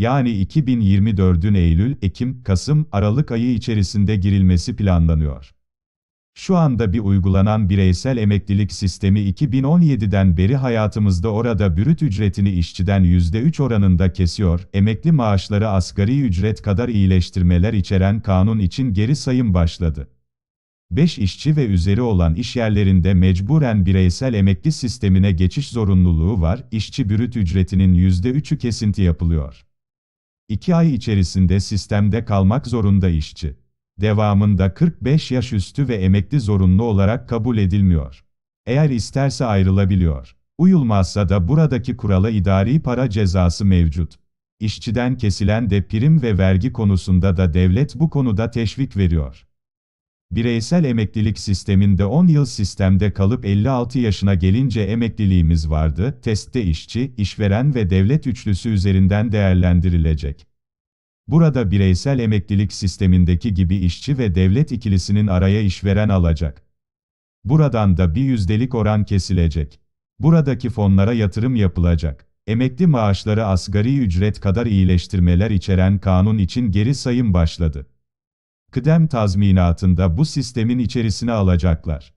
yani 2024'ün Eylül, Ekim, Kasım, Aralık ayı içerisinde girilmesi planlanıyor. Şu anda bir uygulanan bireysel emeklilik sistemi 2017'den beri hayatımızda orada bürüt ücretini işçiden %3 oranında kesiyor, emekli maaşları asgari ücret kadar iyileştirmeler içeren kanun için geri sayım başladı. 5 işçi ve üzeri olan iş yerlerinde mecburen bireysel emekli sistemine geçiş zorunluluğu var, işçi bürüt ücretinin %3'ü kesinti yapılıyor. 2 ay içerisinde sistemde kalmak zorunda işçi. Devamında 45 yaş üstü ve emekli zorunlu olarak kabul edilmiyor. Eğer isterse ayrılabiliyor. Uyulmazsa da buradaki kurala idari para cezası mevcut. İşçiden kesilen de prim ve vergi konusunda da devlet bu konuda teşvik veriyor. Bireysel emeklilik sisteminde 10 yıl sistemde kalıp 56 yaşına gelince emekliliğimiz vardı, testte işçi, işveren ve devlet üçlüsü üzerinden değerlendirilecek. Burada bireysel emeklilik sistemindeki gibi işçi ve devlet ikilisinin araya işveren alacak. Buradan da bir yüzdelik oran kesilecek. Buradaki fonlara yatırım yapılacak. Emekli maaşları asgari ücret kadar iyileştirmeler içeren kanun için geri sayım başladı kıdem tazminatında bu sistemin içerisine alacaklar.